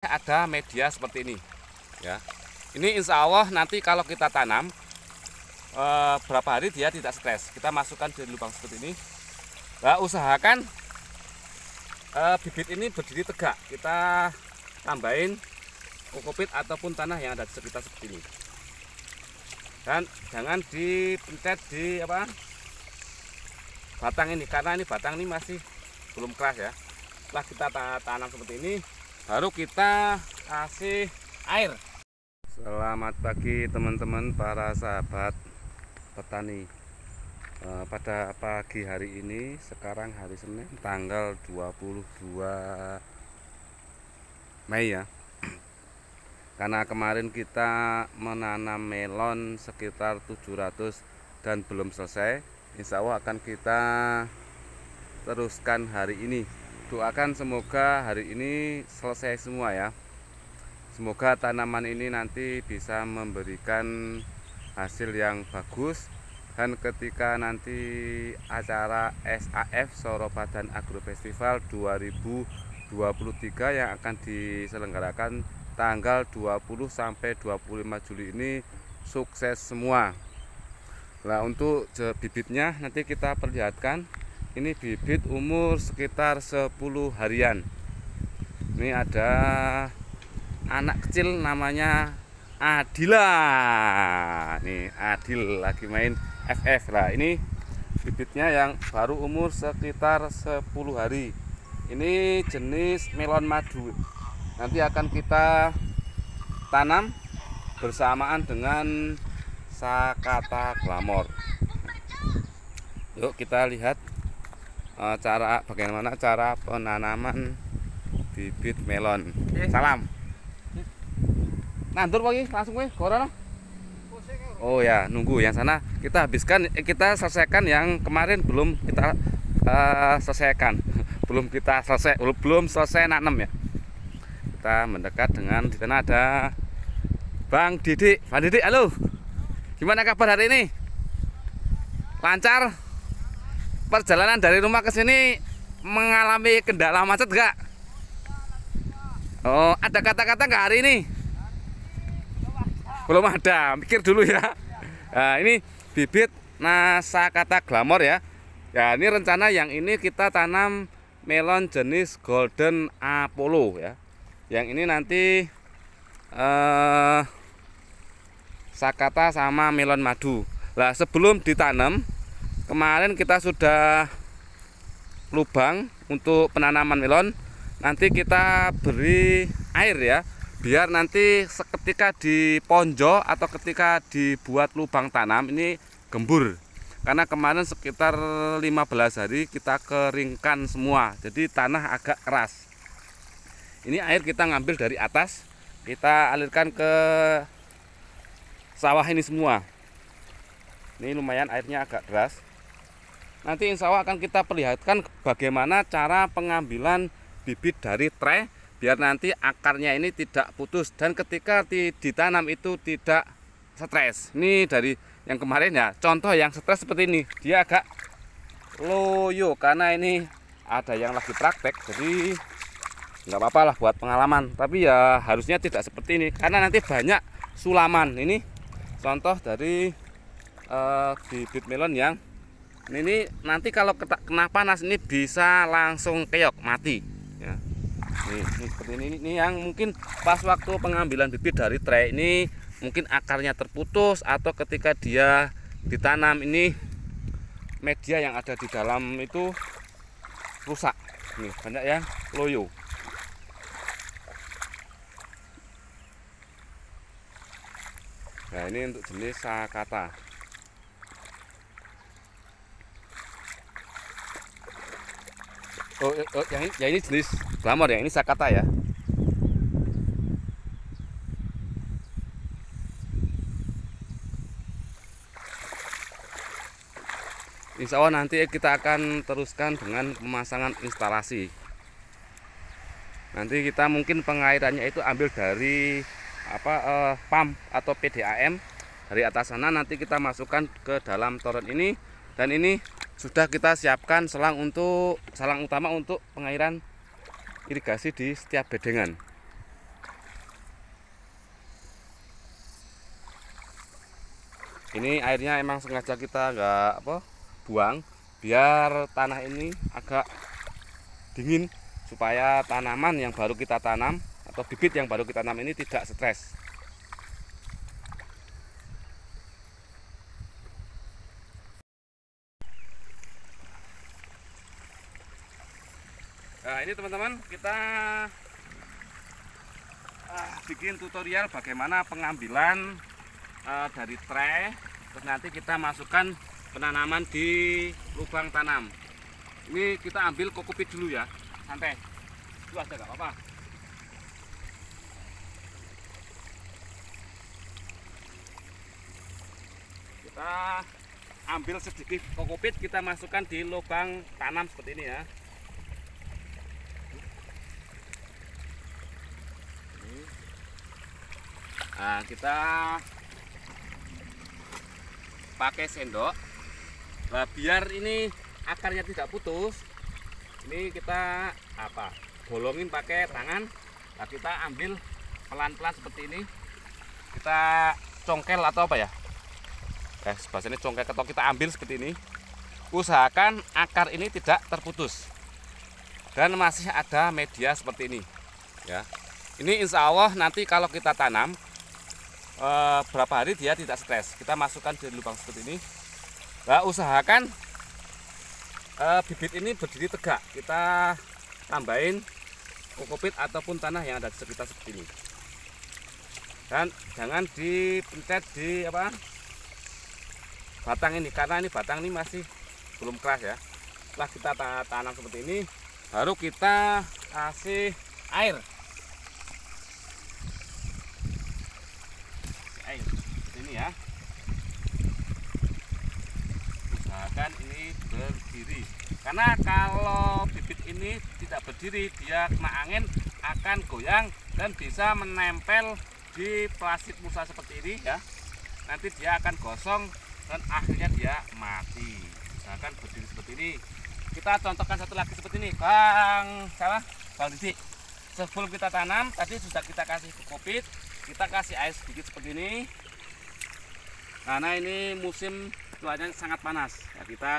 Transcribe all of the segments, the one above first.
ada media seperti ini ya ini insya Allah nanti kalau kita tanam e, berapa hari dia tidak stres kita masukkan di lubang seperti ini nah, usahakan e, bibit ini berdiri tegak kita tambahin kokopit ataupun tanah yang ada di sekitar seperti ini dan jangan dipencet di apa batang ini karena ini batang ini masih belum keras ya setelah kita tanam seperti ini baru kita kasih air Selamat pagi teman-teman para sahabat petani eh, Pada pagi hari ini sekarang hari Senin tanggal 22 Mei ya Karena kemarin kita menanam melon sekitar 700 dan belum selesai Insya Allah akan kita teruskan hari ini doakan semoga hari ini selesai semua ya semoga tanaman ini nanti bisa memberikan hasil yang bagus dan ketika nanti acara SAF Soropadan Agro Festival 2023 yang akan diselenggarakan tanggal 20 sampai 25 Juli ini sukses semua. Nah, untuk bibitnya nanti kita perlihatkan ini bibit umur sekitar 10 harian ini ada anak kecil namanya Adila nih Adil lagi main FF lah ini bibitnya yang baru umur sekitar 10 hari ini jenis melon madu nanti akan kita tanam bersamaan dengan sakata glamor yuk kita lihat Eh, cara bagaimana cara penanaman bibit melon. Salam. Nandur pagi langsung kowe korona. Oh ya, nunggu yang sana kita habiskan eh, kita selesaikan yang kemarin belum kita uh, selesaikan. belum kita selesai belum selesai nanam ya. Kita mendekat dengan di sana ada Bang Didi Bang Didi halo. Gimana kabar hari ini? Lancar? perjalanan dari rumah ke sini mengalami kendala macet gak? Oh, ada kata-kata nggak hari ini? Belum ada, mikir dulu ya. Nah, ini bibit nasakata glamor ya. Ya, ini rencana yang ini kita tanam melon jenis Golden Apollo ya. Yang ini nanti eh sakata sama melon madu. Lah, sebelum ditanam kemarin kita sudah lubang untuk penanaman melon nanti kita beri air ya biar nanti seketika di ponjo atau ketika dibuat lubang tanam ini gembur karena kemarin sekitar 15 hari kita keringkan semua jadi tanah agak keras ini air kita ngambil dari atas kita alirkan ke sawah ini semua ini lumayan airnya agak deras nanti insya Allah akan kita perlihatkan bagaimana cara pengambilan bibit dari tray biar nanti akarnya ini tidak putus dan ketika ditanam itu tidak stres ini dari yang kemarin ya contoh yang stres seperti ini dia agak loyo karena ini ada yang lagi praktek jadi nggak apa-apa lah buat pengalaman tapi ya harusnya tidak seperti ini karena nanti banyak sulaman ini contoh dari uh, bibit melon yang ini nanti kalau kena panas ini bisa langsung keok mati ya. ini, ini seperti ini, ini yang mungkin pas waktu pengambilan bibit dari tray ini mungkin akarnya terputus atau ketika dia ditanam ini media yang ada di dalam itu rusak nih banyak yang loyo nah ini untuk jenis sakata oh, eh, oh yang ini, ya ini jenis glamor ya ini sakata ya Insya Allah nanti kita akan teruskan dengan pemasangan instalasi nanti kita mungkin pengairannya itu ambil dari apa eh, pam atau PDAM dari atas sana nanti kita masukkan ke dalam toren ini dan ini sudah kita siapkan selang untuk selang utama untuk pengairan irigasi di setiap bedengan ini airnya emang sengaja kita nggak apa buang biar tanah ini agak dingin supaya tanaman yang baru kita tanam atau bibit yang baru kita tanam ini tidak stres Jadi teman-teman kita uh, bikin tutorial bagaimana pengambilan uh, dari tray. Terus nanti kita masukkan penanaman di lubang tanam. Ini kita ambil kokopit dulu ya, santai. Lu aja nggak apa-apa. Kita ambil sedikit kokopit kita masukkan di lubang tanam seperti ini ya. nah, kita pakai sendok nah, biar ini akarnya tidak putus ini kita apa bolongin pakai tangan nah, kita ambil pelan-pelan seperti ini kita congkel atau apa ya eh sini congkel atau kita ambil seperti ini usahakan akar ini tidak terputus dan masih ada media seperti ini ya ini insya Allah nanti kalau kita tanam e, berapa hari dia tidak stres. Kita masukkan di lubang seperti ini. Nah, usahakan e, bibit ini berdiri tegak. Kita tambahin kokopit ataupun tanah yang ada di sekitar seperti ini. Dan jangan dipencet di apa? Batang ini karena ini batang ini masih belum keras ya. Setelah kita tanam seperti ini, baru kita kasih air berdiri karena kalau bibit ini tidak berdiri dia kena angin akan goyang dan bisa menempel di plastik musa seperti ini ya nanti dia akan gosong dan akhirnya dia mati akan berdiri seperti ini kita contohkan satu lagi seperti ini Bang salah Bang Didi sebelum kita tanam tadi sudah kita kasih kokopit kita kasih air sedikit seperti ini karena ini musim cuacanya sangat panas ya kita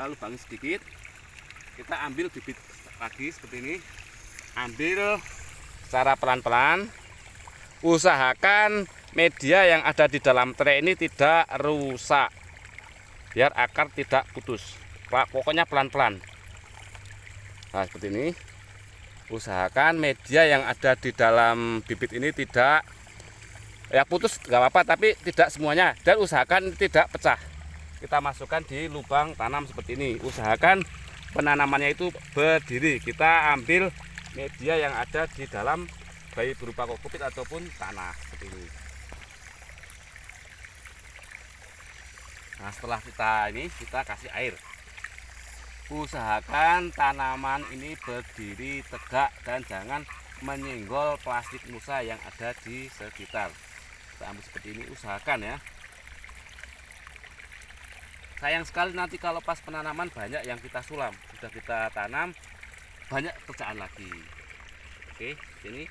lubangi sedikit kita ambil bibit lagi seperti ini ambil secara pelan-pelan usahakan media yang ada di dalam tray ini tidak rusak biar akar tidak putus pokoknya pelan-pelan nah seperti ini usahakan media yang ada di dalam bibit ini tidak ya putus nggak apa-apa tapi tidak semuanya dan usahakan tidak pecah kita masukkan di lubang tanam seperti ini usahakan penanamannya itu berdiri kita ambil media yang ada di dalam baik berupa kokopit ataupun tanah seperti ini nah setelah kita ini kita kasih air usahakan tanaman ini berdiri tegak dan jangan menyenggol plastik musa yang ada di sekitar kita ambil seperti ini usahakan ya sayang sekali nanti kalau pas penanaman banyak yang kita sulam sudah kita tanam banyak kerjaan lagi oke ini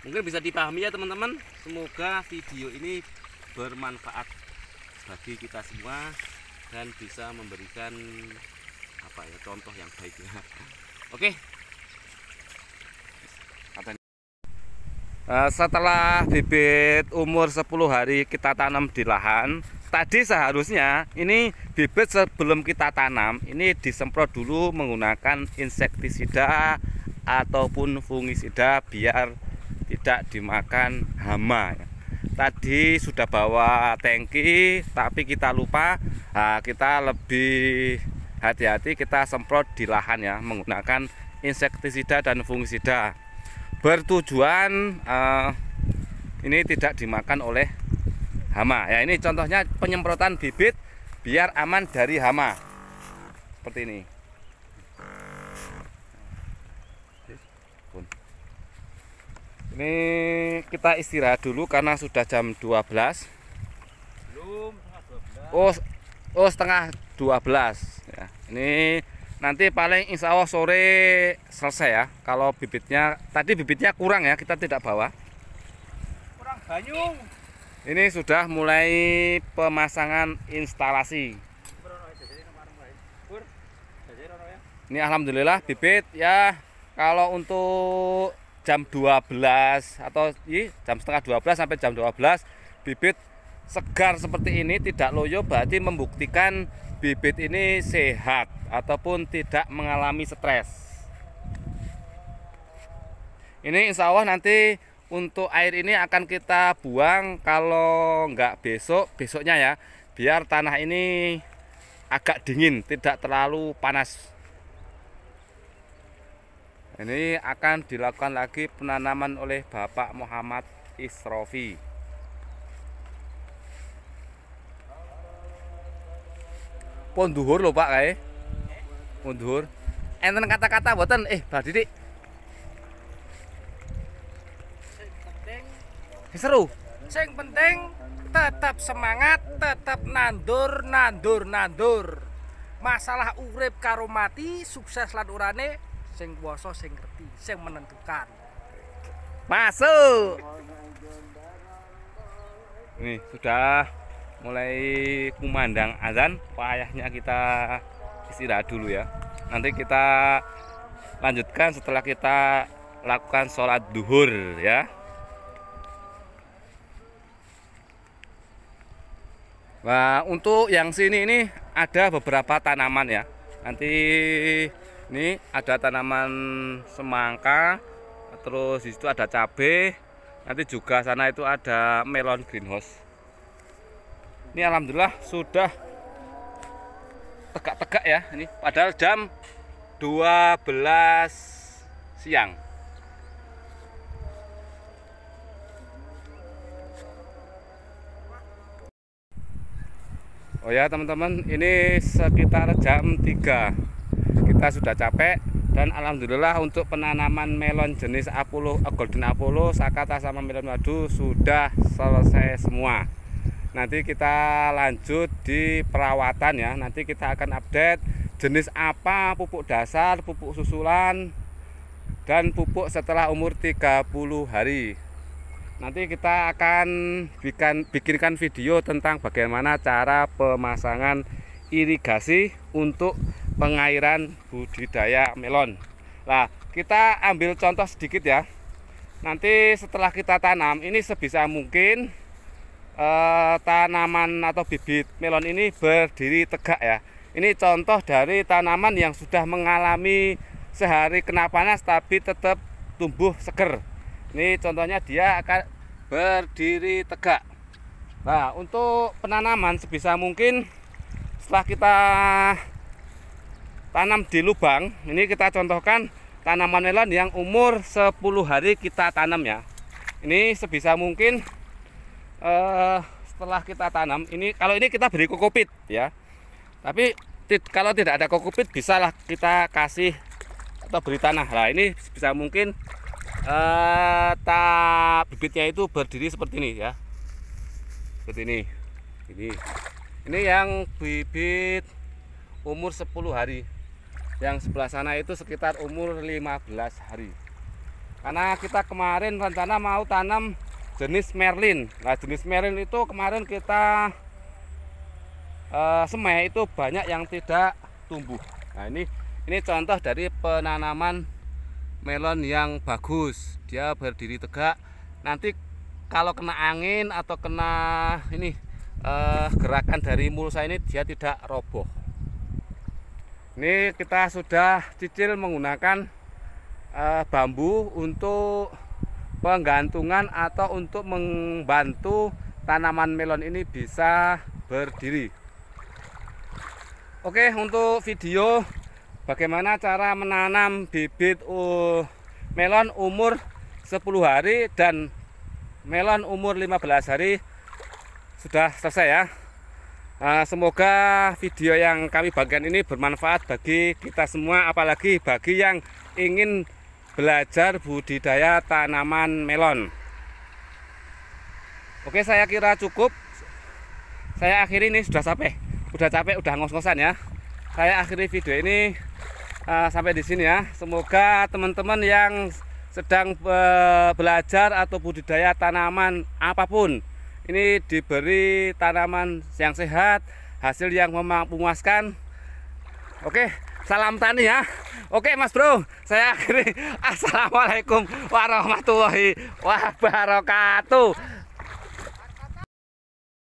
mungkin bisa dipahami ya teman-teman semoga video ini bermanfaat bagi kita semua dan bisa memberikan apa ya contoh yang baik ya oke Eh, setelah bibit umur 10 hari kita tanam di lahan tadi seharusnya ini bibit sebelum kita tanam ini disemprot dulu menggunakan insektisida ataupun fungisida biar tidak dimakan hama tadi sudah bawa tangki tapi kita lupa eh, kita lebih hati-hati kita semprot di lahan ya menggunakan insektisida dan fungisida bertujuan uh, ini tidak dimakan oleh hama ya ini contohnya penyemprotan bibit biar aman dari hama seperti ini ini kita istirahat dulu karena sudah jam 12 belum oh, oh setengah 12 ya. ini nanti paling insya Allah sore selesai ya kalau bibitnya tadi bibitnya kurang ya kita tidak bawa kurang banyu ini sudah mulai pemasangan instalasi ini Alhamdulillah bibit ya kalau untuk jam 12 atau i jam setengah 12 sampai jam 12 bibit segar seperti ini tidak loyo berarti membuktikan bibit ini sehat ataupun tidak mengalami stres ini insya Allah nanti untuk air ini akan kita buang kalau nggak besok besoknya ya biar tanah ini agak dingin tidak terlalu panas ini akan dilakukan lagi penanaman oleh Bapak Muhammad Isrofi ponduhur lho Pak kayak, ponduhur Enten kata-kata buatan eh Mbak Didik. Eh, seru. Sing penting tetap semangat, tetap nandur, nandur, nandur. Masalah urip karo mati, sukses lan urane sing kuasa sing ngerti, sing menentukan. Masuk. Nih, sudah mulai kumandang azan payahnya kita istirahat dulu ya nanti kita lanjutkan setelah kita lakukan sholat duhur ya Nah untuk yang sini ini ada beberapa tanaman ya nanti ini ada tanaman semangka terus di situ ada cabai nanti juga sana itu ada melon greenhouse ini alhamdulillah sudah tegak-tegak ya ini padahal jam 12 siang Oh ya teman-teman ini sekitar jam 3 kita sudah capek dan alhamdulillah untuk penanaman melon jenis Apollo eh, Golden Apollo Sakata sama melon madu sudah selesai semua nanti kita lanjut di perawatan ya nanti kita akan update jenis apa pupuk dasar pupuk susulan dan pupuk setelah umur 30 hari nanti kita akan bikin, bikinkan video tentang bagaimana cara pemasangan irigasi untuk pengairan budidaya melon Nah kita ambil contoh sedikit ya nanti setelah kita tanam ini sebisa mungkin eh, tanaman atau bibit melon ini berdiri tegak ya. Ini contoh dari tanaman yang sudah mengalami sehari kena panas tapi tetap tumbuh seger. Ini contohnya dia akan berdiri tegak. Nah, untuk penanaman sebisa mungkin setelah kita tanam di lubang, ini kita contohkan tanaman melon yang umur 10 hari kita tanam ya. Ini sebisa mungkin uh, setelah kita tanam ini kalau ini kita beri kokopit ya tapi kalau tidak ada kokopit bisalah kita kasih atau beri tanah lah ini bisa mungkin eh, ta bibitnya itu berdiri seperti ini ya seperti ini ini ini yang bibit umur 10 hari yang sebelah sana itu sekitar umur 15 hari karena kita kemarin rencana mau tanam jenis Merlin. Nah, jenis Merlin itu kemarin kita uh, semai itu banyak yang tidak tumbuh. Nah, ini ini contoh dari penanaman melon yang bagus. Dia berdiri tegak. Nanti kalau kena angin atau kena ini uh, gerakan dari mulsa ini dia tidak roboh. Ini kita sudah cicil menggunakan uh, bambu untuk penggantungan atau untuk membantu tanaman melon ini bisa berdiri Oke untuk video bagaimana cara menanam bibit melon umur 10 hari dan melon umur 15 hari sudah selesai ya nah, semoga video yang kami bagian ini bermanfaat bagi kita semua apalagi bagi yang ingin belajar budidaya tanaman melon. Oke, saya kira cukup. Saya akhiri ini sudah capek, sudah capek, sudah ngos-ngosan ya. Saya akhiri video ini uh, sampai di sini ya. Semoga teman-teman yang sedang be eh, belajar atau budidaya tanaman apapun ini diberi tanaman yang sehat, hasil yang memuaskan. Oke salam tani ya. Oke Mas Bro, saya akhiri Assalamualaikum warahmatullahi wabarakatuh.